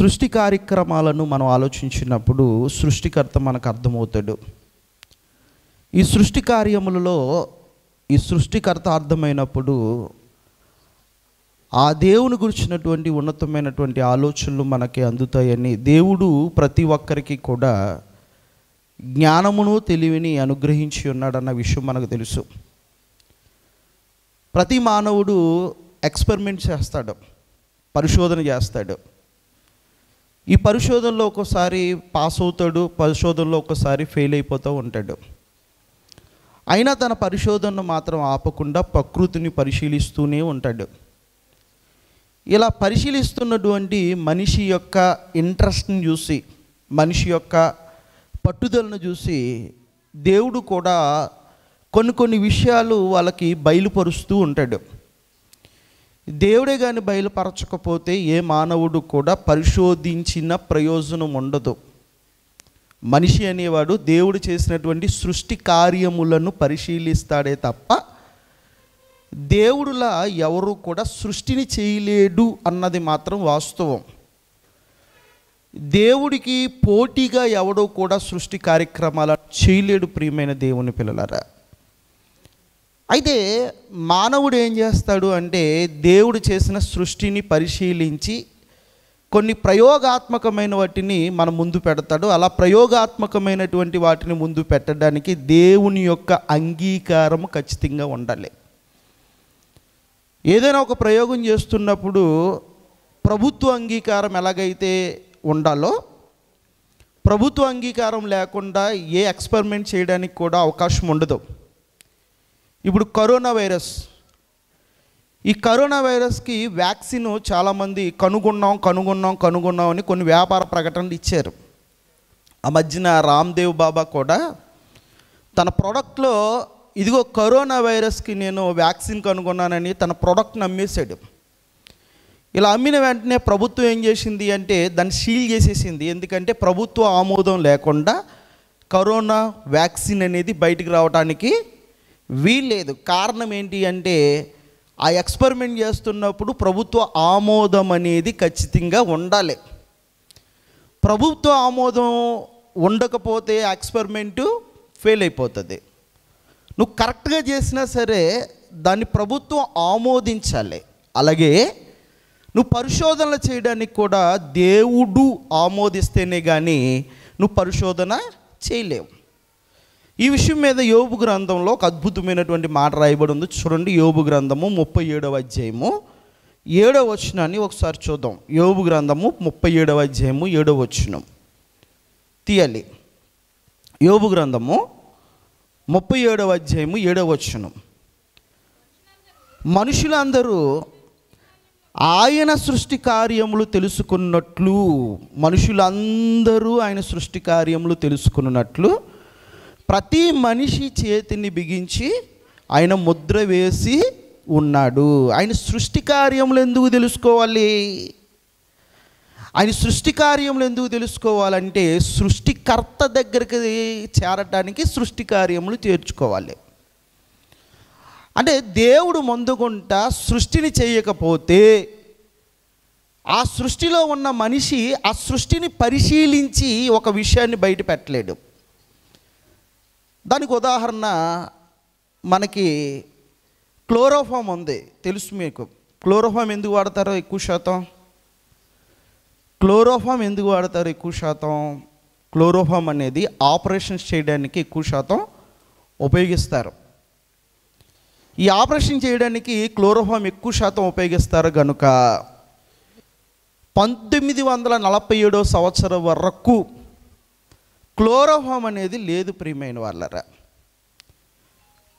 సృష్టి కార్యక్రమాలను మనం ఆలోచించినప్పుడు సృష్టికర్త మనకు అర్థమవుతాడు ఈ సృష్టి కార్యములలో ఈ సృష్టికర్త అర్థమైనప్పుడు ఆ దేవుని గురించినటువంటి ఉన్నతమైనటువంటి ఆలోచనలు మనకి అందుతాయని దేవుడు ప్రతి ఒక్కరికి కూడా జ్ఞానమును తెలివిని అనుగ్రహించి ఉన్నాడన్న విషయం మనకు తెలుసు ప్రతి మానవుడు ఎక్స్పెరిమెంట్ చేస్తాడు పరిశోధన చేస్తాడు ఈ పరిశోధనలో ఒక్కోసారి పాస్ అవుతాడు పరిశోధనలో ఒక్కోసారి ఫెయిల్ అయిపోతూ ఉంటాడు అయినా తన పరిశోధనను మాత్రం ఆపకుండా ప్రకృతిని పరిశీలిస్తూనే ఉంటాడు ఇలా పరిశీలిస్తున్నటువంటి మనిషి యొక్క ఇంట్రెస్ట్ని చూసి మనిషి యొక్క పట్టుదలను చూసి దేవుడు కూడా కొన్ని కొన్ని విషయాలు వాళ్ళకి బయలుపరుస్తూ ఉంటాడు దేవుడే కానీ బయలుపరచకపోతే ఏ మానవుడు కూడా పరిశోధించిన ప్రయోజనం ఉండదు మనిషి అనేవాడు దేవుడు చేసినటువంటి సృష్టి కార్యములను పరిశీలిస్తాడే తప్ప దేవుడులా ఎవరు కూడా సృష్టిని చేయలేడు అన్నది మాత్రం వాస్తవం దేవుడికి పోటీగా ఎవడో కూడా సృష్టి కార్యక్రమాలను చేయలేడు ప్రియమైన దేవుని పిల్లలరా అయితే మానవుడు ఏం చేస్తాడు అంటే దేవుడు చేసిన సృష్టిని పరిశీలించి కొన్ని ప్రయోగాత్మకమైన వాటిని మన ముందు పెడతాడు అలా ప్రయోగాత్మకమైనటువంటి వాటిని ముందు పెట్టడానికి దేవుని యొక్క అంగీకారం ఖచ్చితంగా ఉండాలి ఏదైనా ఒక ప్రయోగం చేస్తున్నప్పుడు ప్రభుత్వ అంగీకారం ఎలాగైతే ఉండాలో ప్రభుత్వ అంగీకారం లేకుండా ఏ ఎక్స్పెరిమెంట్ చేయడానికి కూడా అవకాశం ఉండదు ఇప్పుడు కరోనా వైరస్ ఈ కరోనా వైరస్కి వ్యాక్సిన్ చాలామంది కనుగొన్నాం కనుగొన్నాం కనుగొన్నాం అని కొన్ని వ్యాపార ప్రకటనలు ఇచ్చారు ఆ మధ్యన రామ్దేవ్ బాబా కూడా తన ప్రోడక్ట్లో ఇదిగో కరోనా వైరస్కి నేను వ్యాక్సిన్ కనుగొన్నానని తన ప్రోడక్ట్ని అమ్మేశాడు ఇలా అమ్మిన వెంటనే ప్రభుత్వం ఏం చేసింది అంటే దాన్ని సీల్ చేసేసింది ఎందుకంటే ప్రభుత్వ ఆమోదం లేకుండా కరోనా వ్యాక్సిన్ అనేది బయటకు రావడానికి వీల్లేదు కారణం ఏంటి అంటే ఆ ఎక్స్పెరిమెంట్ చేస్తున్నప్పుడు ప్రభుత్వ ఆమోదం అనేది ఖచ్చితంగా ఉండాలి ప్రభుత్వ ఆమోదం ఉండకపోతే ఎక్స్పెరిమెంటు ఫెయిల్ అయిపోతుంది నువ్వు కరెక్ట్గా చేసినా సరే దాన్ని ప్రభుత్వం ఆమోదించాలి అలాగే నువ్వు పరిశోధనలు చేయడానికి కూడా దేవుడు ఆమోదిస్తేనే కానీ నువ్వు పరిశోధన చేయలేవు ఈ విషయం మీద యోబు గ్రంథంలో ఒక అద్భుతమైనటువంటి మాట రాయబడి ఉంది చూడండి యోబు గ్రంథము ముప్పై ఏడవ అధ్యాయము ఏడవ వచనాన్ని ఒకసారి చూద్దాం యోబు గ్రంథము ముప్పై ఏడవ అధ్యాయము ఏడవ వచనం తీయాలి యోబు గ్రంథము ముప్పై ఏడవ అధ్యాయము ఏడవ వచనం మనుషులందరూ ఆయన సృష్టి కార్యములు తెలుసుకున్నట్లు మనుషులందరూ ఆయన సృష్టి కార్యములు తెలుసుకున్నట్లు ప్రతి మనిషి చేతిని బిగించి ఆయన ముద్ర వేసి ఉన్నాడు ఆయన సృష్టి కార్యములు ఎందుకు తెలుసుకోవాలి ఆయన సృష్టి కార్యములు ఎందుకు తెలుసుకోవాలంటే సృష్టికర్త దగ్గరికి చేరటానికి సృష్టి కార్యములు చేర్చుకోవాలి అంటే దేవుడు ముందుకుంటా సృష్టిని చేయకపోతే ఆ సృష్టిలో ఉన్న మనిషి ఆ సృష్టిని పరిశీలించి ఒక విషయాన్ని బయట పెట్టలేడు దానికి ఉదాహరణ మనకి క్లోరోఫామ్ ఉంది తెలుసు మీకు క్లోరోఫామ్ ఎందుకు వాడతారో ఎక్కువ శాతం క్లోరోఫామ్ ఎందుకు వాడతారు ఎక్కువ శాతం క్లోరోఫామ్ అనేది ఆపరేషన్స్ చేయడానికి ఎక్కువ శాతం ఉపయోగిస్తారు ఈ ఆపరేషన్ చేయడానికి క్లోరోఫామ్ ఎక్కువ శాతం ఉపయోగిస్తారు కనుక పంతొమ్మిది వందల నలభై ఏడో సంవత్సరం వరకు క్లోరోహోమ్ అనేది లేదు ప్రియమైన వాళ్ళరా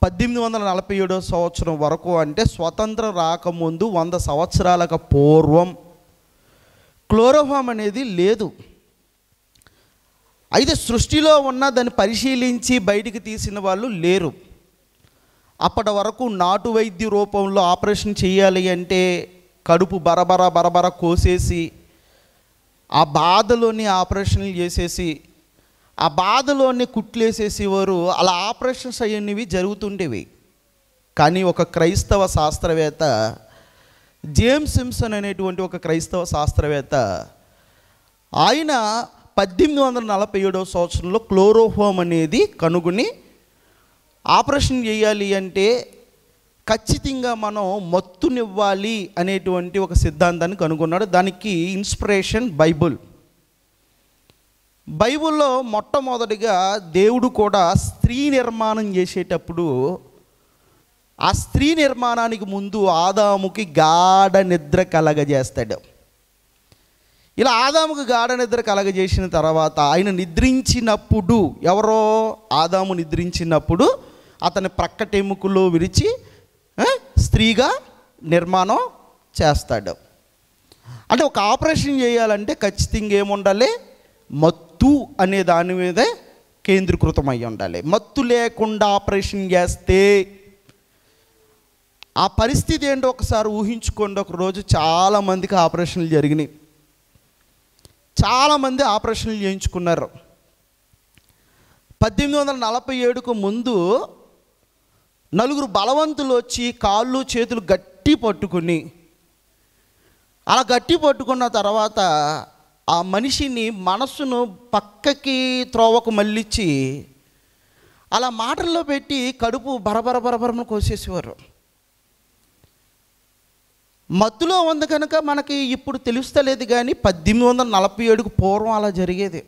పద్దెనిమిది వందల నలభై ఏడో సంవత్సరం వరకు అంటే స్వతంత్రం రాకముందు వంద సంవత్సరాలకు పూర్వం క్లోరోఫామ్ అనేది లేదు అయితే సృష్టిలో ఉన్న దాన్ని పరిశీలించి బయటికి తీసిన వాళ్ళు లేరు అప్పటి వరకు నాటు వైద్య రూపంలో ఆపరేషన్ చేయాలి అంటే కడుపు బరబర బరబర కోసేసి ఆ బాధలోని ఆపరేషన్లు చేసేసి ఆ బాధలోనే కుట్లేసేసేవారు అలా ఆపరేషన్స్ అయ్యేవి జరుగుతుండేవి కానీ ఒక క్రైస్తవ శాస్త్రవేత్త జేమ్స్ సిమ్సన్ అనేటువంటి ఒక క్రైస్తవ శాస్త్రవేత్త ఆయన పద్దెనిమిది వందల నలభై ఏడవ సంవత్సరంలో క్లోరోఫోమ్ అనేది కనుగొని ఆపరేషన్ చేయాలి అంటే ఖచ్చితంగా మనం మత్తునివ్వాలి అనేటువంటి ఒక సిద్ధాంతాన్ని కనుగొన్నాడు దానికి ఇన్స్పిరేషన్ బైబుల్ బైబిల్లో మొట్టమొదటిగా దేవుడు కూడా స్త్రీ నిర్మాణం చేసేటప్పుడు ఆ స్త్రీ నిర్మాణానికి ముందు ఆదాముకి గాఢ నిద్ర కలగజేస్తాడు ఇలా ఆదాముకు గాఢ నిద్ర కలగజేసిన తర్వాత ఆయన నిద్రించినప్పుడు ఎవరో ఆదాము నిద్రించినప్పుడు అతని ప్రక్కటెముకలో విరిచి స్త్రీగా నిర్మాణం చేస్తాడు అంటే ఒక ఆపరేషన్ చేయాలంటే ఖచ్చితంగా ఏముండాలి మత్తు మత్తు అనే దాని మీదే కేంద్రీకృతమై ఉండాలి మత్తు లేకుండా ఆపరేషన్ చేస్తే ఆ పరిస్థితి ఏంటో ఒకసారి ఊహించుకోండి ఒకరోజు చాలామందికి ఆపరేషన్లు జరిగినాయి చాలామంది ఆపరేషన్లు చేయించుకున్నారు పద్దెనిమిది వందల నలభై ఏడుకు ముందు నలుగురు బలవంతులు వచ్చి కాళ్ళు చేతులు గట్టి పట్టుకుని అలా గట్టి పట్టుకున్న తర్వాత ఆ మనిషిని మనస్సును పక్కకి త్రోవకు మళ్ళించి అలా మాటల్లో పెట్టి కడుపు బరబర బరబరమని కోసేసేవారు మత్తులో ఉంది కనుక మనకి ఇప్పుడు తెలుస్తలేదు కానీ పద్దెనిమిది వందల నలభై ఏడుకు పూర్వం అలా జరిగేది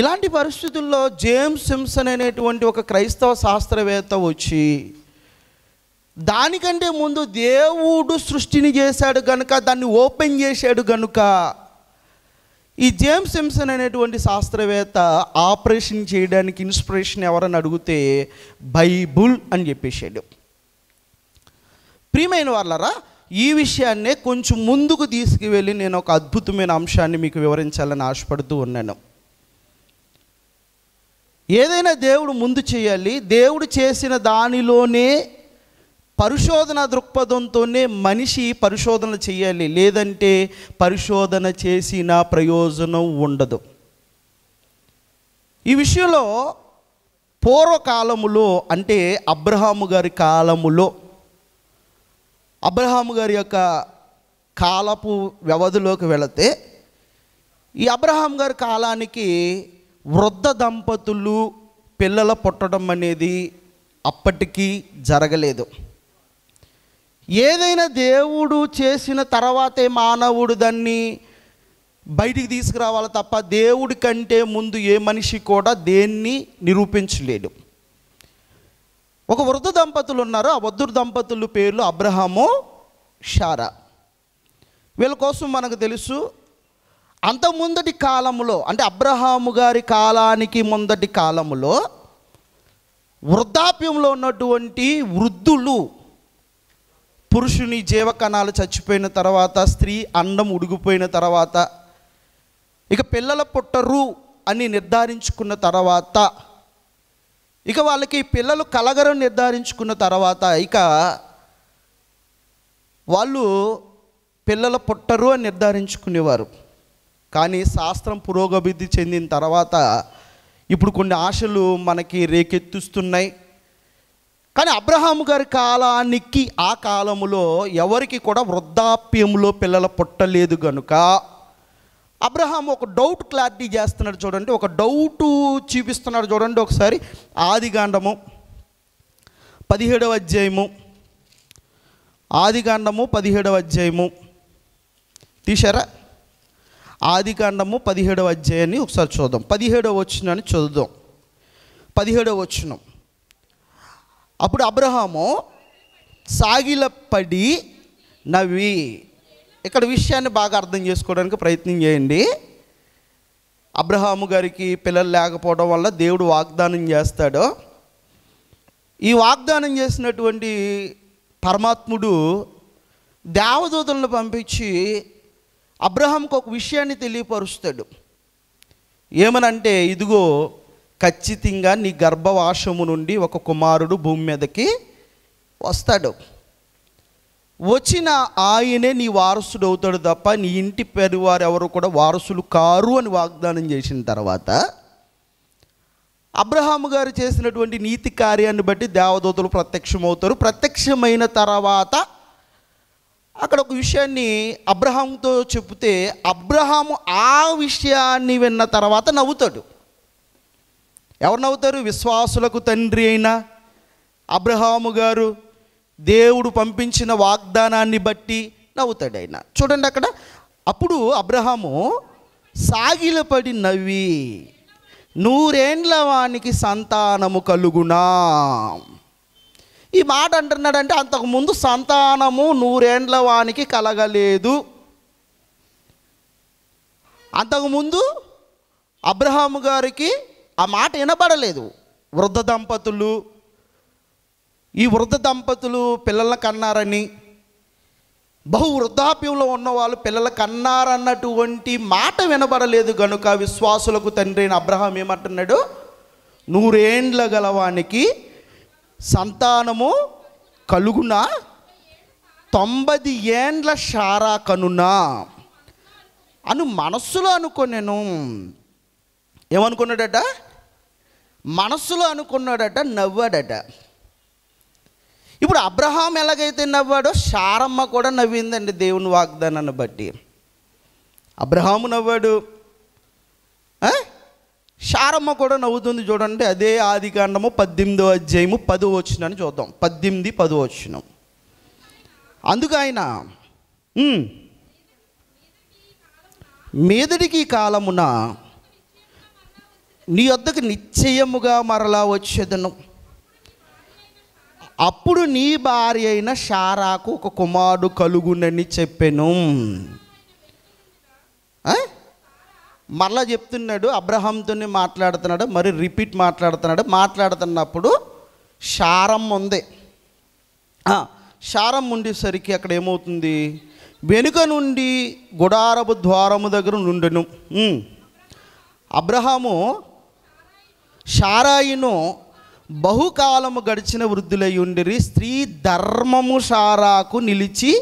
ఇలాంటి పరిస్థితుల్లో జేమ్స్ సిమ్సన్ అనేటువంటి ఒక క్రైస్తవ శాస్త్రవేత్త వచ్చి దానికంటే ముందు దేవుడు సృష్టిని చేశాడు కనుక దాన్ని ఓపెన్ చేశాడు కనుక ఈ జేమ్స్ సిమ్సన్ అనేటువంటి శాస్త్రవేత్త ఆపరేషన్ చేయడానికి ఇన్స్పిరేషన్ ఎవరని అడిగితే బైబుల్ అని చెప్పేశాడు ప్రియమైన వాళ్ళరా ఈ విషయాన్నే కొంచెం ముందుకు తీసుకువెళ్ళి నేను ఒక అద్భుతమైన అంశాన్ని మీకు వివరించాలని ఆశపడుతూ ఉన్నాను ఏదైనా దేవుడు ముందు చేయాలి దేవుడు చేసిన దానిలోనే పరిశోధన దృక్పథంతోనే మనిషి పరిశోధన చేయాలి లేదంటే పరిశోధన చేసిన ప్రయోజనం ఉండదు ఈ విషయంలో పూర్వకాలములో అంటే అబ్రహాము గారి కాలములో అబ్రహాము గారి యొక్క కాలపు వ్యవధిలోకి వెళితే ఈ అబ్రహాం గారి కాలానికి వృద్ధ దంపతులు పిల్లల పుట్టడం అనేది అప్పటికీ జరగలేదు ఏదైనా దేవుడు చేసిన తర్వాతే మానవుడు దాన్ని బయటికి తీసుకురావాలి తప్ప దేవుడి కంటే ముందు ఏ మనిషి కూడా దేన్ని నిరూపించలేడు ఒక వృద్ధ దంపతులు ఉన్నారు ఆ వద్దురు దంపతులు పేర్లు అబ్రహము షారా వీళ్ళ కోసం మనకు తెలుసు అంత ముందటి కాలంలో అంటే అబ్రహాము గారి కాలానికి ముందటి కాలంలో వృద్ధాప్యంలో ఉన్నటువంటి వృద్ధులు పురుషుని జీవకణాలు చచ్చిపోయిన తర్వాత స్త్రీ అండం ఉడిగిపోయిన తర్వాత ఇక పిల్లల పుట్టరు అని నిర్ధారించుకున్న తర్వాత ఇక వాళ్ళకి పిల్లలు కలగరం నిర్ధారించుకున్న తర్వాత ఇక వాళ్ళు పిల్లల పుట్టరు అని నిర్ధారించుకునేవారు కానీ శాస్త్రం పురోగభివృద్ధి చెందిన తర్వాత ఇప్పుడు కొన్ని ఆశలు మనకి రేకెత్తిస్తున్నాయి కానీ అబ్రహాం గారి కాలానికి ఆ కాలములో ఎవరికి కూడా వృద్ధాప్యంలో పిల్లల పుట్టలేదు కనుక అబ్రహాం ఒక డౌట్ క్లారిటీ చేస్తున్నాడు చూడండి ఒక డౌట్ చూపిస్తున్నాడు చూడండి ఒకసారి ఆదిగాండము పదిహేడవ అధ్యాయము ఆదికాండము పదిహేడవ అధ్యాయము తీశారా ఆదికాండము పదిహేడవ అధ్యాయాన్ని ఒకసారి చూద్దాం పదిహేడవ వచ్చినాన్ని చూద్దాం పదిహేడవ వచ్చినాం అప్పుడు అబ్రహాము సాగిలపడి నవ్వి ఇక్కడ విషయాన్ని బాగా అర్థం చేసుకోవడానికి ప్రయత్నం చేయండి అబ్రహాము గారికి పిల్లలు లేకపోవడం వల్ల దేవుడు వాగ్దానం చేస్తాడు ఈ వాగ్దానం చేసినటువంటి పరమాత్ముడు దేవదూతలను పంపించి అబ్రహాంకు ఒక విషయాన్ని తెలియపరుస్తాడు ఏమనంటే ఇదిగో ఖచ్చితంగా నీ గర్భవాసము నుండి ఒక కుమారుడు భూమి మీదకి వస్తాడు వచ్చిన ఆయనే నీ వారసుడు అవుతాడు తప్ప నీ ఇంటి వారు ఎవరు కూడా వారసులు కారు అని వాగ్దానం చేసిన తర్వాత అబ్రహాము గారు చేసినటువంటి నీతి కార్యాన్ని బట్టి దేవదూతలు ప్రత్యక్షమవుతారు ప్రత్యక్షమైన తర్వాత అక్కడ ఒక విషయాన్ని అబ్రహాంతో చెబితే అబ్రహాము ఆ విషయాన్ని విన్న తర్వాత నవ్వుతాడు ఎవరినవుతారు విశ్వాసులకు తండ్రి అయిన అబ్రహాము గారు దేవుడు పంపించిన వాగ్దానాన్ని బట్టి నవ్వుతాడు ఆయన చూడండి అక్కడ అప్పుడు అబ్రహాము సాగిలపడి నవ్వి నూరేండ్ల వానికి సంతానము కలుగునా ఈ మాట అంటున్నాడంటే అంతకుముందు సంతానము నూరేండ్ల వానికి కలగలేదు అంతకుముందు అబ్రహాము గారికి ఆ మాట వినబడలేదు వృద్ధ దంపతులు ఈ వృద్ధ దంపతులు పిల్లల కన్నారని బహు వృద్ధాప్యంలో ఉన్నవాళ్ళు పిల్లల కన్నారన్నటువంటి మాట వినబడలేదు గనుక విశ్వాసులకు తండ్రి అయిన అబ్రహాం ఏమంటున్నాడు నూరేండ్ల గలవానికి సంతానము కలుగునా తొంభై ఏండ్ల షారా కనునా అను మనస్సులో నేను ఏమనుకున్నాడట మనస్సులో అనుకున్నాడట నవ్వాడట ఇప్పుడు అబ్రహాం ఎలాగైతే నవ్వాడో షారమ్మ కూడా నవ్విందండి దేవుని వాగ్దానాన్ని బట్టి అబ్రహాము నవ్వాడు షారమ్మ కూడా నవ్వుతుంది చూడండి అదే ఆది కాండము పద్దెనిమిదో అధ్యాయము పదో వచ్చినని చూద్దాం పద్దెనిమిది పదో వచ్చిన అందుకు ఆయన మీదటికి కాలమున నీ వద్దకు నిశ్చయముగా మరలా వచ్చేదను అప్పుడు నీ భార్య అయిన షారాకు ఒక కుమారుడు కలుగునని చెప్పాను మరలా చెప్తున్నాడు అబ్రహంతోనే మాట్లాడుతున్నాడు మరి రిపీట్ మాట్లాడుతున్నాడు మాట్లాడుతున్నప్పుడు షారం ఉంది షారం ఉండేసరికి అక్కడ ఏమవుతుంది వెనుక నుండి గుడారపు ద్వారము దగ్గర నుండెను అబ్రహాము షారాయిను బహుకాలము గడిచిన వృద్ధులై ఉండిరి స్త్రీ ధర్మము షారాకు నిలిచి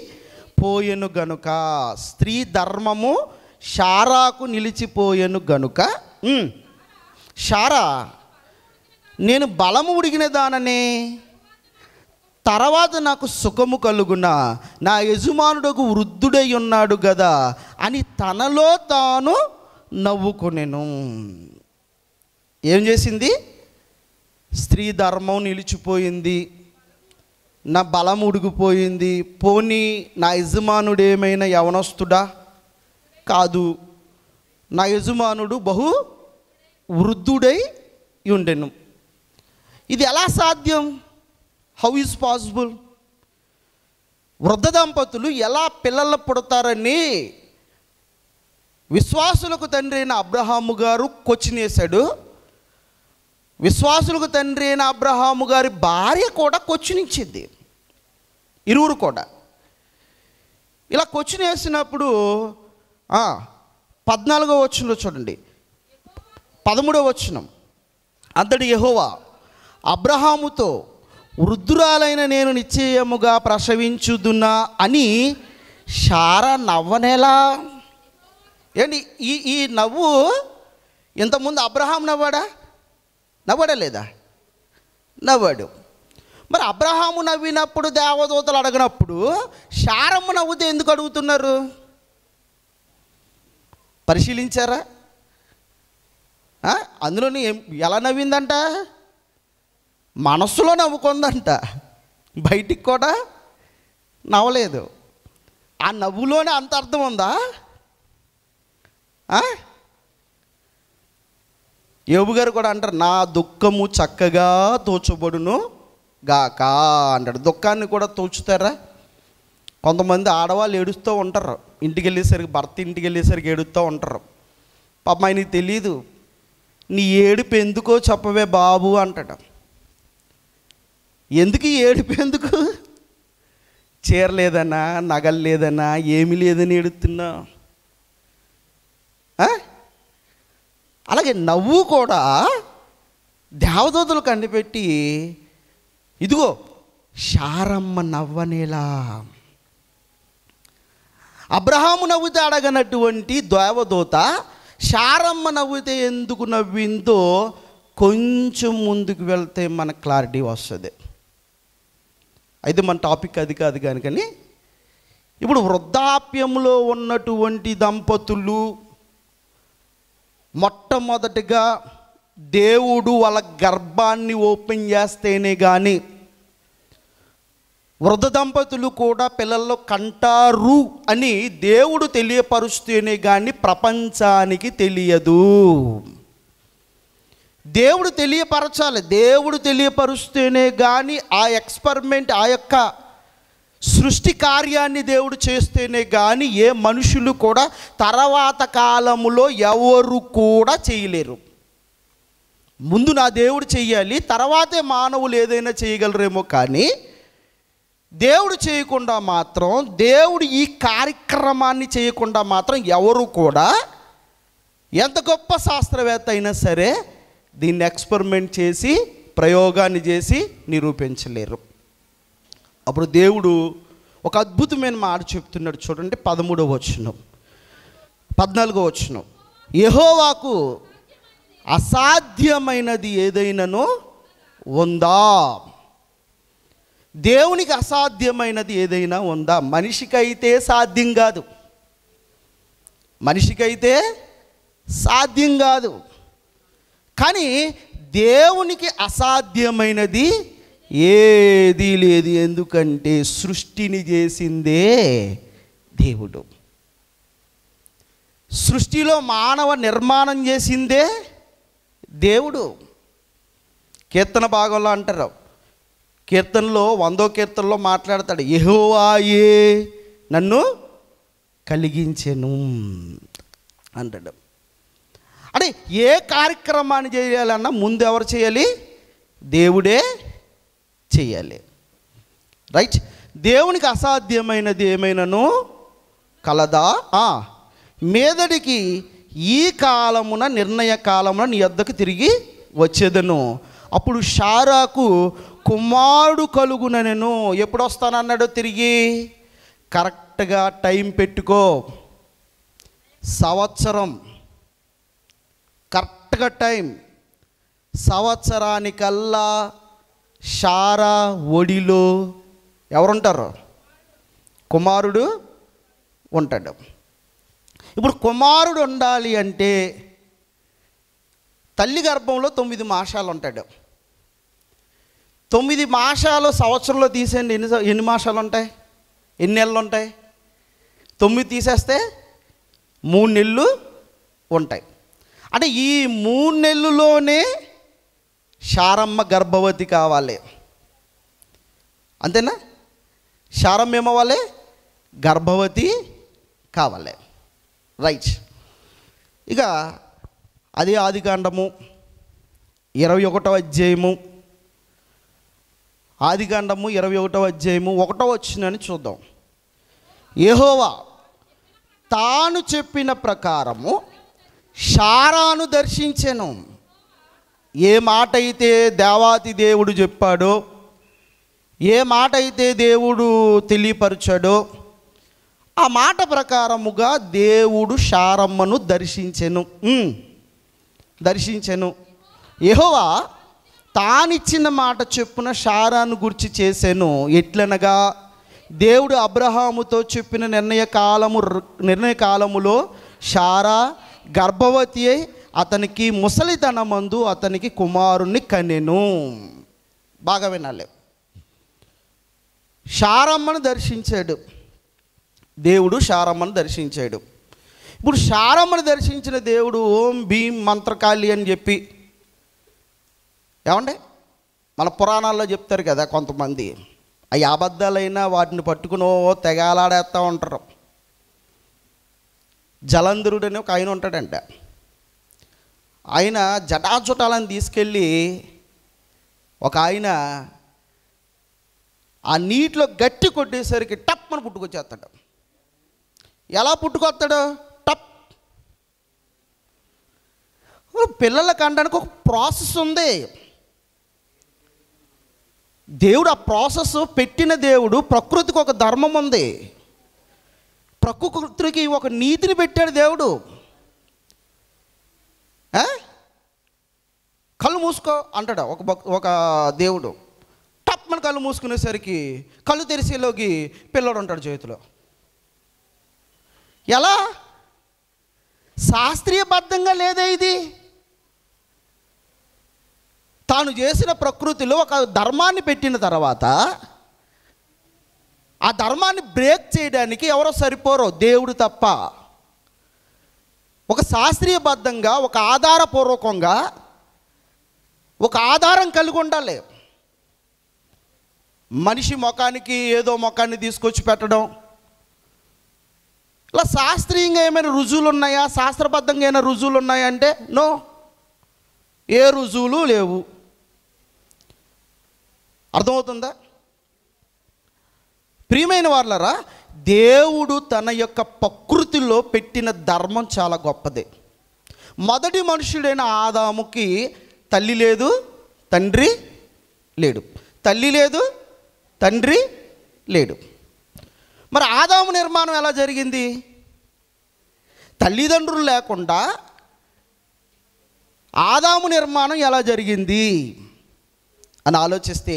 పోయెను గనుక స్త్రీ ధర్మము షారాకు నిలిచిపోయెను గనుక షారా నేను బలము ఉడిగిన దాననే తర్వాత నాకు సుఖము కలుగున నా యజమానుడకు వృద్ధుడై ఉన్నాడు కదా అని తనలో తాను నవ్వుకునేను ఏం చేసింది స్త్రీ ధర్మం నిలిచిపోయింది నా బలం ఉడిగిపోయింది పోనీ నా యజమానుడు ఏమైనా యవనస్తుడా కాదు నా యజమానుడు బహు వృద్ధుడై ఉండెను ఇది ఎలా సాధ్యం హౌ ఈజ్ పాసిబుల్ వృద్ధ దంపతులు ఎలా పిల్లలు పుడతారని విశ్వాసులకు తండ్రి అయిన అబ్రహాము గారు కొచ్చినేశాడు వేశాడు విశ్వాసులకు తండ్రి అయిన అబ్రహాము గారి భార్య కూడా కొచ్చునిచ్చింది ఇరువురు కూడా ఇలా క్వశ్చన్ వేసినప్పుడు పద్నాలుగో వచ్చిన చూడండి పదమూడో వచ్చినం అంతటి యహోవా అబ్రహాముతో వృద్ధురాలైన నేను నిశ్చయముగా ప్రసవించుదున్నా అని షారా నవ్వనేలా ఏంటి ఈ ఈ నవ్వు ఇంతకుముందు అబ్రహాం నవ్వాడా నవ్వడలేదా నవ్వాడు మరి అబ్రహాము నవ్వినప్పుడు దేవదూతలు అడగనప్పుడు శారమ్మ నవ్వుతే ఎందుకు అడుగుతున్నారు పరిశీలించారా అందులోని ఎలా నవ్విందంట మనస్సులో నవ్వుకుందంట బయటికి కూడా నవ్వలేదు ఆ నవ్వులోనే అంత అర్థం ఉందా ఏబు గారు కూడా అంటారు నా దుఃఖము చక్కగా తోచబడును గాక అంటాడు దుఃఖాన్ని కూడా తోచుతారా కొంతమంది ఆడవాళ్ళు ఏడుస్తూ ఉంటారు ఇంటికి వెళ్ళేసరికి భర్త ఇంటికి వెళ్ళేసరికి ఏడుస్తూ ఉంటారు పాప ఆయనకి తెలియదు నీ ఏడుపు ఎందుకో చెప్పవే బాబు అంటాడు ఎందుకు ఏడుపు ఎందుకు చీర లేదన్నా నగలు లేదన్నా ఏమి లేదని ఏడుతున్నా అలాగే నవ్వు కూడా దేవదూతలు కనిపెట్టి ఇదిగో శారమ్మ నవ్వనేలా అబ్రహాము నవ్వుతే అడగనటువంటి దేవదూత శారమ్మ నవ్వుతే ఎందుకు నవ్విందో కొంచెం ముందుకు వెళ్తే మన క్లారిటీ వస్తుంది అయితే మన టాపిక్ అది కాదు కానీ ఇప్పుడు వృద్ధాప్యంలో ఉన్నటువంటి దంపతులు మొట్టమొదటిగా దేవుడు వాళ్ళ గర్భాన్ని ఓపెన్ చేస్తేనే కానీ వృద్ధ దంపతులు కూడా పిల్లల్లో కంటారు అని దేవుడు తెలియపరుస్తేనే కానీ ప్రపంచానికి తెలియదు దేవుడు తెలియపరచాలి దేవుడు తెలియపరుస్తేనే కానీ ఆ ఎక్స్పెరిమెంట్ ఆ యొక్క సృష్టి కార్యాన్ని దేవుడు చేస్తేనే కానీ ఏ మనుషులు కూడా తర్వాత కాలములో ఎవరు కూడా చేయలేరు ముందు నా దేవుడు చెయ్యాలి తర్వాతే మానవులు ఏదైనా చేయగలరేమో కానీ దేవుడు చేయకుండా మాత్రం దేవుడు ఈ కార్యక్రమాన్ని చేయకుండా మాత్రం ఎవరు కూడా ఎంత గొప్ప శాస్త్రవేత్త అయినా సరే దీన్ని ఎక్స్పెరిమెంట్ చేసి ప్రయోగాన్ని చేసి నిరూపించలేరు అప్పుడు దేవుడు ఒక అద్భుతమైన మాట చెప్తున్నాడు చూడండి పదమూడవ వచనం పద్నాలుగో వచనం యహోవాకు అసాధ్యమైనది ఏదైనానో ఉందా దేవునికి అసాధ్యమైనది ఏదైనా ఉందా మనిషికైతే సాధ్యం కాదు మనిషికైతే సాధ్యం కాదు కానీ దేవునికి అసాధ్యమైనది ఏది లేదు ఎందుకంటే సృష్టిని చేసిందే దేవుడు సృష్టిలో మానవ నిర్మాణం చేసిందే దేవుడు కీర్తన భాగంలో అంటారు కీర్తనలో వందో కీర్తనలో మాట్లాడతాడు యహోవాయే నన్ను కలిగించెను అంటాడు అంటే ఏ కార్యక్రమాన్ని చేయాలన్నా ముందు ఎవరు చేయాలి దేవుడే చేయాలి రైట్ దేవునికి అసాధ్యమైనది ఏమైనాను కలదా మేదడికి ఈ కాలమున నిర్ణయ కాలమున నీ వద్దకు తిరిగి వచ్చేదను అప్పుడు షారాకు కుమారుడు కలుగున నేను ఎప్పుడు వస్తానన్నాడు తిరిగి కరెక్ట్గా టైం పెట్టుకో సంవత్సరం కరెక్ట్గా టైం సంవత్సరానికల్లా షారా ఒడిలో ఎవరుంటారు కుమారుడు ఉంటాడు ఇప్పుడు కుమారుడు ఉండాలి అంటే తల్లి గర్భంలో తొమ్మిది మాసాలు ఉంటాడు తొమ్మిది మాసాలు సంవత్సరంలో తీసేయండి ఎన్ని ఎన్ని మాసాలు ఉంటాయి ఎన్ని నెలలు ఉంటాయి తొమ్మిది తీసేస్తే మూడు నెలలు ఉంటాయి అంటే ఈ మూడు నెలల్లోనే శారమ్మ గర్భవతి కావాలి అంతేనా శారమ్మ ఏమవ్వాలి గర్భవతి కావాలి రైట్ ఇక అదే ఆదికాండము ఇరవై ఒకటవ అధ్యాయము ఆదికాండము ఇరవై ఒకటవ అధ్యాయము ఒకటో వచ్చిందని చూద్దాం ఏహోవా తాను చెప్పిన ప్రకారము షారాను దర్శించను ఏ మాట అయితే దేవాతి దేవుడు చెప్పాడో ఏ మాట అయితే దేవుడు తెలియపరచాడో ఆ మాట ప్రకారముగా దేవుడు షారమ్మను దర్శించెను దర్శించెను యహోవా తానిచ్చిన మాట చెప్పున షారాను గురించి చేశాను ఎట్లనగా దేవుడు అబ్రహాముతో చెప్పిన నిర్ణయ కాలము నిర్ణయ కాలములో షారా గర్భవతి అయి అతనికి ముసలితనమందు అతనికి కుమారుణ్ణి కనెను బాగా వినాలి శారమ్మను దర్శించాడు దేవుడు శారమ్మను దర్శించాడు ఇప్పుడు శారమ్మను దర్శించిన దేవుడు ఓం భీం మంత్రకాళి అని చెప్పి ఏమండే మన పురాణాల్లో చెప్తారు కదా కొంతమంది అవి అబద్ధాలైనా వాటిని పట్టుకుని తెగాలాడేస్తూ ఉంటారు జలంధరుడు అని ఒక ఆయన ఉంటాడంట ఆయన జటాజుటాలను తీసుకెళ్ళి ఒక ఆయన ఆ నీటిలో గట్టి కొట్టేసరికి టప్ అని పుట్టుకొచ్చేస్తాడు ఎలా పుట్టుకొస్తాడు టప్ పిల్లలకు అనడానికి ఒక ప్రాసెస్ ఉంది దేవుడు ఆ ప్రాసెస్ పెట్టిన దేవుడు ప్రకృతికి ఒక ధర్మం ఉంది ప్రకృతికి ఒక నీతిని పెట్టాడు దేవుడు కళ్ళు మూసుకో అంటాడు ఒక ఒక దేవుడు టప్ మన కళ్ళు మూసుకునేసరికి కళ్ళు తెరిసేలోకి పిల్లడు ఉంటాడు చేతిలో ఎలా శాస్త్రీయబద్ధంగా లేదే ఇది తాను చేసిన ప్రకృతిలో ఒక ధర్మాన్ని పెట్టిన తర్వాత ఆ ధర్మాన్ని బ్రేక్ చేయడానికి ఎవరో సరిపోరో దేవుడు తప్ప ఒక శాస్త్రీయబద్ధంగా ఒక ఆధారపూర్వకంగా ఒక ఆధారం కలిగి ఉండాలి మనిషి ముఖానికి ఏదో ముఖాన్ని తీసుకొచ్చి పెట్టడం ఇలా శాస్త్రీయంగా ఏమైనా రుజువులు ఉన్నాయా శాస్త్రబద్ధంగా ఏమైనా రుజువులు ఉన్నాయా అంటే నో ఏ రుజువులు లేవు అర్థమవుతుందా ప్రియమైన వాళ్ళరా దేవుడు తన యొక్క ప్రకృతిలో పెట్టిన ధర్మం చాలా గొప్పదే మొదటి మనుషుడైన ఆదాముకి తల్లి లేదు తండ్రి లేడు తల్లి లేదు తండ్రి లేడు మరి ఆదాము నిర్మాణం ఎలా జరిగింది తల్లిదండ్రులు లేకుండా ఆదాము నిర్మాణం ఎలా జరిగింది అని ఆలోచిస్తే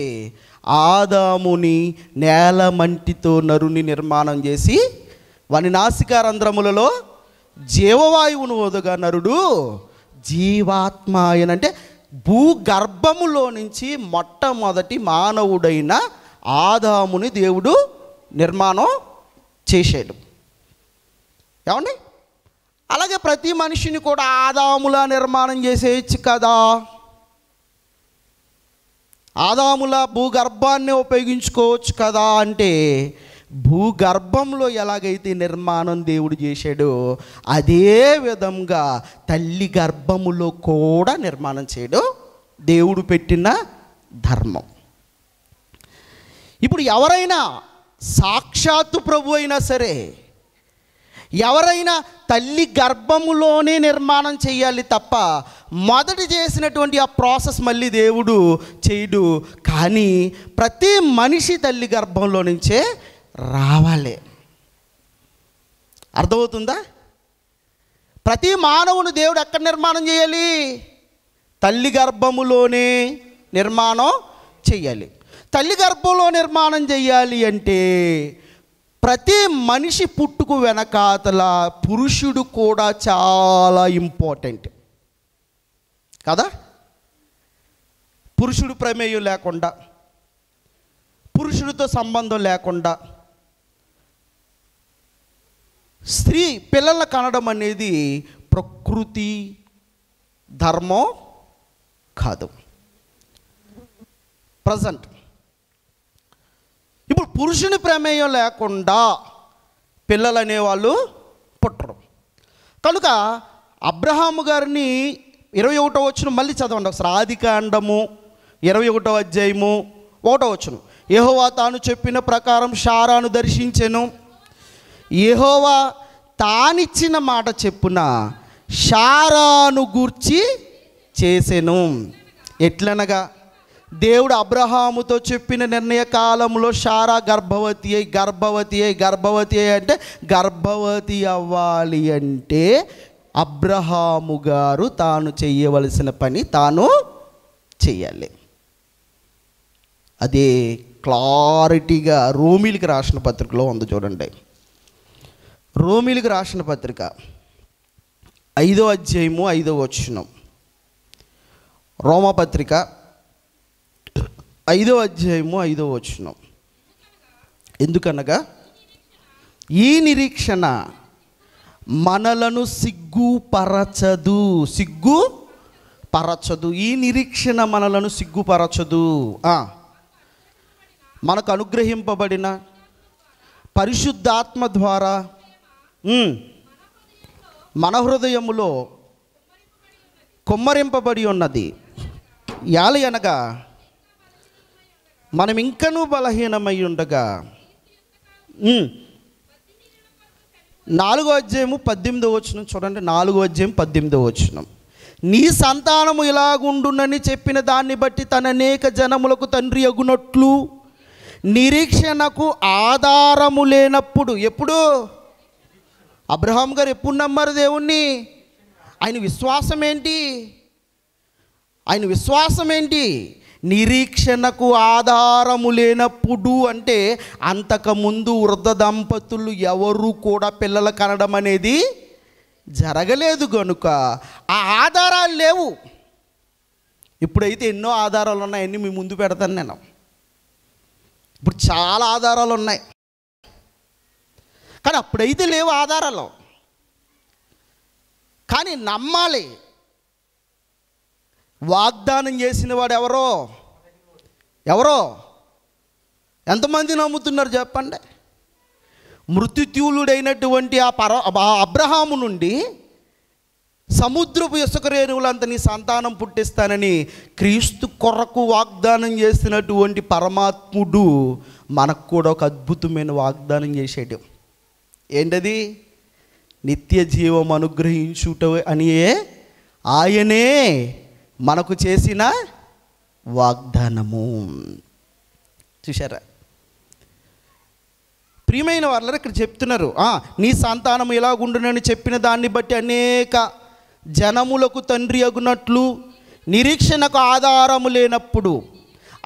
ఆదాముని నేల మంటితో నరుని నిర్మాణం చేసి వాని రంధ్రములలో జీవవాయువును వదగా నరుడు జీవాత్మ అంటే భూగర్భములో నుంచి మొట్టమొదటి మానవుడైన ఆదాముని దేవుడు నిర్మాణం చేశాడు ఏమండి అలాగే ప్రతి మనిషిని కూడా ఆదాములా నిర్మాణం చేసేయచ్చు కదా ఆదాముల భూగర్భాన్ని ఉపయోగించుకోవచ్చు కదా అంటే భూగర్భంలో ఎలాగైతే నిర్మాణం దేవుడు చేశాడో అదే విధంగా తల్లి గర్భములో కూడా నిర్మాణం చేయడం దేవుడు పెట్టిన ధర్మం ఇప్పుడు ఎవరైనా సాక్షాత్తు ప్రభు అయినా సరే ఎవరైనా తల్లి గర్భములోనే నిర్మాణం చేయాలి తప్ప మొదటి చేసినటువంటి ఆ ప్రాసెస్ మళ్ళీ దేవుడు చేయడు కానీ ప్రతి మనిషి తల్లి గర్భంలో నుంచే రావాలి అర్థమవుతుందా ప్రతి మానవుని దేవుడు ఎక్కడ నిర్మాణం చేయాలి తల్లి గర్భములోనే నిర్మాణం చేయాలి తల్లి గర్భంలో నిర్మాణం చేయాలి అంటే ప్రతి మనిషి పుట్టుకు వెనకాతల పురుషుడు కూడా చాలా ఇంపార్టెంట్ కదా పురుషుడు ప్రమేయం లేకుండా పురుషుడితో సంబంధం లేకుండా స్త్రీ పిల్లలను కనడం అనేది ప్రకృతి ధర్మం కాదు ప్రజెంట్ పురుషుని ప్రమేయం లేకుండా పిల్లలు అనేవాళ్ళు పుట్టరు కనుక అబ్రహాము గారిని ఇరవై ఒకటో వచ్చిన మళ్ళీ చదవండి ఒకసారి ఆది కాండము ఇరవై ఒకటో అధ్యాయము ఒకటో వచ్చును యహోవా తాను చెప్పిన ప్రకారం షారాను దర్శించెను యహోవా తానిచ్చిన మాట చెప్పున షారాను గూర్చి చేసెను ఎట్లనగా దేవుడు అబ్రహాముతో చెప్పిన నిర్ణయ కాలంలో షారా గర్భవతి అయి గర్భవతి అయి గర్భవతి అయి అంటే గర్భవతి అవ్వాలి అంటే అబ్రహాము గారు తాను చేయవలసిన పని తాను చేయాలి అదే క్లారిటీగా రోమిలికి రాసిన పత్రికలో ఉంది చూడండి రోమిలికి రాసిన పత్రిక ఐదో అధ్యాయము ఐదో వచ్చినం రోమపత్రిక ఐదో అధ్యాయము ఐదో వచనం ఎందుకనగా ఈ నిరీక్షణ మనలను సిగ్గుపరచదు సిగ్గు పరచదు ఈ నిరీక్షణ మనలను సిగ్గుపరచదు మనకు అనుగ్రహింపబడిన పరిశుద్ధాత్మ ద్వారా మన హృదయములో కొమ్మరింపబడి ఉన్నది యాలి అనగా మనం ఇంకనూ బలహీనమై ఉండగా నాలుగో అధ్యాయము పద్దెనిమిదో వచ్చిన చూడండి నాలుగో అధ్యాయం పద్దెనిమిదో వచ్చినం నీ సంతానము ఇలాగుండునని చెప్పిన దాన్ని బట్టి తన అనేక జనములకు తండ్రి ఎగునట్లు నిరీక్షణకు ఆధారము లేనప్పుడు ఎప్పుడు అబ్రహాం గారు ఎప్పుడు నమ్మరు దేవుణ్ణి ఆయన విశ్వాసం ఏంటి ఆయన విశ్వాసం ఏంటి నిరీక్షణకు ఆధారము లేనప్పుడు అంటే అంతకుముందు వృద్ధ దంపతులు ఎవరు కూడా పిల్లలు కనడం అనేది జరగలేదు కనుక ఆ ఆధారాలు లేవు ఇప్పుడైతే ఎన్నో ఆధారాలు ఉన్నాయని మీ ముందు పెడతాను నేను ఇప్పుడు చాలా ఆధారాలు ఉన్నాయి కానీ అప్పుడైతే లేవు ఆధారాలు కానీ నమ్మాలి వాగ్దానం చేసిన వాడు ఎవరో ఎవరో ఎంతమంది నమ్ముతున్నారు చెప్పండి మృత్యుత్యులుడైనటువంటి ఆ పర అబ్రహాము నుండి సముద్రపు ఇసుక రేణువులంతని సంతానం పుట్టిస్తానని క్రీస్తు కొరకు వాగ్దానం చేసినటువంటి పరమాత్ముడు మనకు కూడా ఒక అద్భుతమైన వాగ్దానం చేసేటం ఏంటది నిత్య జీవం అనుగ్రహించుట అనియే ఆయనే మనకు చేసిన వాగ్దానము చూశారా ప్రియమైన వాళ్ళ ఇక్కడ చెప్తున్నారు నీ సంతానం ఎలాగుండునని చెప్పిన దాన్ని బట్టి అనేక జనములకు తండ్రి అగునట్లు నిరీక్షణకు ఆధారము లేనప్పుడు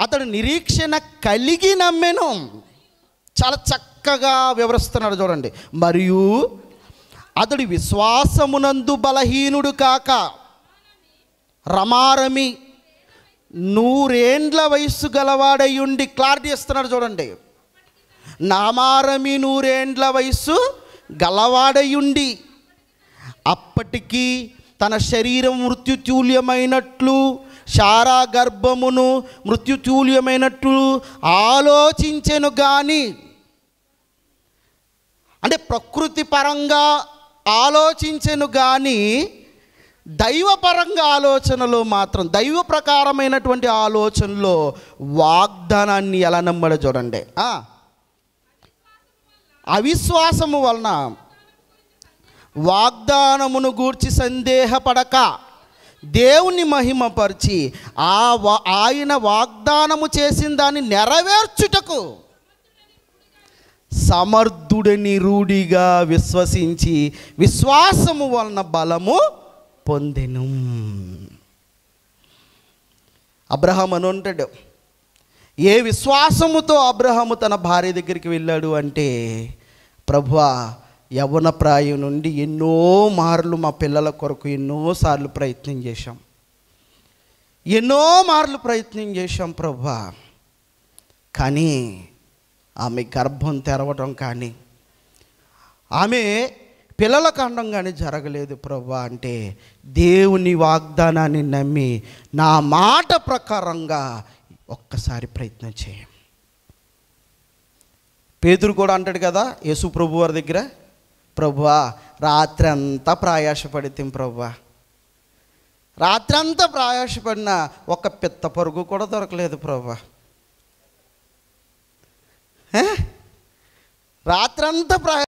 అతడు నిరీక్షణ కలిగి నమ్మెను చాలా చక్కగా వివరిస్తున్నాడు చూడండి మరియు అతడు విశ్వాసమునందు బలహీనుడు కాక రమారమి నూరేండ్ల వయస్సు గలవాడయ్యుండి క్లారిటీ ఇస్తున్నాడు చూడండి నామారమి నూరేండ్ల వయస్సు ఉండి అప్పటికీ తన శరీరం మృత్యుతూల్యమైనట్లు శారా గర్భమును మృత్యుతూల్యమైనట్లు ఆలోచించెను కానీ అంటే ప్రకృతి పరంగా ఆలోచించెను కానీ దైవపరంగా ఆలోచనలో మాత్రం దైవ ప్రకారమైనటువంటి ఆలోచనలో వాగ్దానాన్ని ఎలా నమ్మడో చూడండి అవిశ్వాసము వలన వాగ్దానమును గూర్చి సందేహపడక దేవుని మహిమపరిచి ఆ ఆయన వాగ్దానము చేసిన దాన్ని నెరవేర్చుటకు సమర్థుడని రూఢిగా విశ్వసించి విశ్వాసము వలన బలము పొందెను అబ్రహాం అని ఉంటాడు ఏ విశ్వాసముతో అబ్రహము తన భార్య దగ్గరికి వెళ్ళాడు అంటే ప్రభు యవన ప్రాయం నుండి ఎన్నో మార్లు మా పిల్లల కొరకు ఎన్నోసార్లు ప్రయత్నం చేశాం ఎన్నో మార్లు ప్రయత్నం చేశాం ప్రభు కానీ ఆమె గర్భం తెరవటం కానీ ఆమె పిల్లల కాండం కానీ జరగలేదు ప్రభా అంటే దేవుని వాగ్దానాన్ని నమ్మి నా మాట ప్రకారంగా ఒక్కసారి ప్రయత్నం చేయం పేదరు కూడా అంటాడు కదా యేసు ప్రభు వారి దగ్గర ప్రభువా రాత్రి అంతా ప్రయాసపడితే ప్రభువా రాత్రంతా ప్రయాసపడిన ఒక పిత్త పరుగు కూడా దొరకలేదు ప్రభా రాత్రంతా ప్రయా